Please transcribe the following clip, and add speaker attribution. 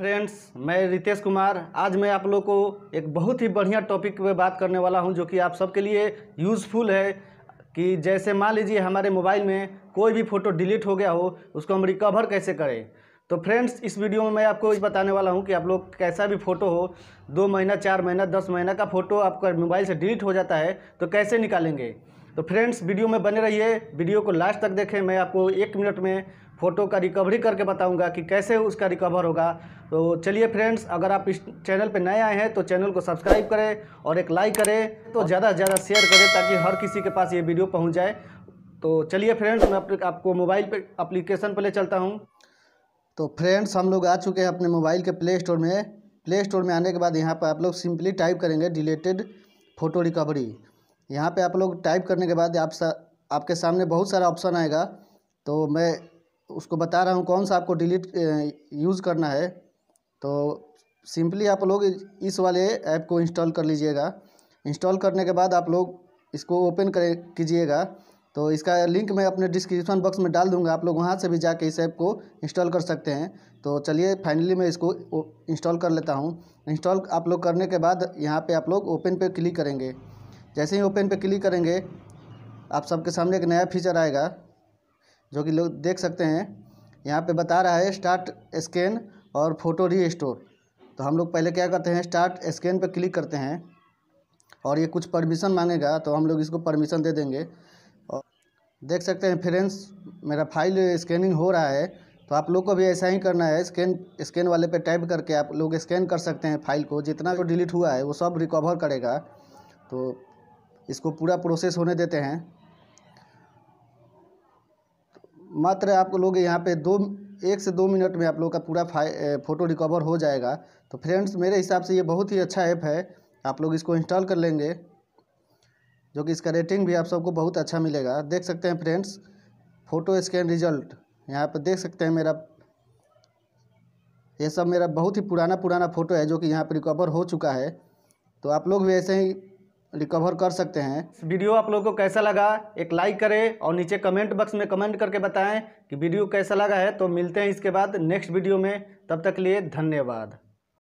Speaker 1: friends मैं रितेश कुमार आज मैं आप लोग को एक बहुत ही बढ़िया टॉपिक पे बात करने वाला हूं जो कि आप सबके लिए यूज़फुल है कि जैसे मान लीजिए हमारे मोबाइल में कोई भी फ़ोटो डिलीट हो गया हो उसको हम रिकवर कैसे करें तो फ्रेंड्स इस वीडियो में मैं आपको ये बताने वाला हूं कि आप लोग कैसा भी फ़ोटो हो दो महीना चार महीना दस महीना का फ़ोटो आपका मोबाइल से डिलीट हो जाता है तो कैसे निकालेंगे तो फ्रेंड्स वीडियो में बने रहिए वीडियो को लास्ट तक देखें मैं आपको एक मिनट में फ़ोटो का रिकवरी करके बताऊंगा कि कैसे उसका रिकवर होगा तो चलिए फ्रेंड्स अगर आप इस चैनल पर नए आए हैं तो चैनल को सब्सक्राइब करें और एक लाइक करें तो ज़्यादा से ज़्यादा शेयर करें ताकि हर किसी के पास ये वीडियो पहुँच जाए तो चलिए फ्रेंड्स मैं अपने आपको मोबाइल पर अप्लीकेशन पर ले चलता हूँ तो फ्रेंड्स हम लोग आ चुके हैं अपने मोबाइल के प्ले स्टोर में प्ले स्टोर में आने के बाद यहाँ पर आप लोग सिंपली टाइप करेंगे डिलेटेड फ़ोटो रिकवरी यहाँ पे आप लोग टाइप करने के बाद आप सा, आपके सामने बहुत सारा ऑप्शन आएगा तो मैं उसको बता रहा हूँ कौन सा आपको डिलीट यूज़ करना है तो सिंपली आप लोग इस वाले ऐप को इंस्टॉल कर लीजिएगा इंस्टॉल करने के बाद आप लोग इसको ओपन कर कीजिएगा तो इसका लिंक मैं अपने डिस्क्रिप्शन बॉक्स में डाल दूंगा आप लोग वहाँ से भी जाके इस ऐप को इंस्टॉल कर सकते हैं तो चलिए फाइनली मैं इसको इंस्टॉल कर लेता हूँ इंस्टॉल आप लोग करने के बाद यहाँ पे आप लोग ओपन पे क्लिक करेंगे जैसे ही ओपन पे क्लिक करेंगे आप सबके सामने एक नया फीचर आएगा जो कि लोग देख सकते हैं यहाँ पे बता रहा है स्टार्ट स्कैन और फोटो री स्टोर तो हम लोग पहले क्या करते हैं स्टार्ट स्कैन पे क्लिक करते हैं और ये कुछ परमिशन मांगेगा तो हम लोग इसको परमिशन दे देंगे और देख सकते हैं फ्रेंड्स मेरा फाइल स्कैनिंग हो रहा है तो आप लोग को भी ऐसा ही करना है स्कैन स्कैन वाले पे टाइप करके आप लोग स्कैन कर सकते हैं फाइल को जितना जो डिलीट हुआ है वो सब रिकवर करेगा तो इसको पूरा प्रोसेस होने देते हैं मात्र आप लोग यहाँ पे दो एक से दो मिनट में आप लोग का पूरा फ़ोटो रिकवर हो जाएगा तो फ्रेंड्स मेरे हिसाब से ये बहुत ही अच्छा ऐप है आप लोग इसको इंस्टॉल कर लेंगे जो कि इसका रेटिंग भी आप सबको बहुत अच्छा मिलेगा देख सकते हैं फ्रेंड्स फ़ोटो स्कैन रिजल्ट यहाँ पर देख सकते हैं मेरा ये सब मेरा बहुत ही पुराना पुराना फ़ोटो है जो कि यहाँ पर रिकवर हो चुका है तो आप लोग भी ऐसे ही रिकवर कर सकते हैं वीडियो आप लोगों को कैसा लगा एक लाइक करें और नीचे कमेंट बॉक्स में कमेंट करके बताएं कि वीडियो कैसा लगा है तो मिलते हैं इसके बाद नेक्स्ट वीडियो में तब तक लिए धन्यवाद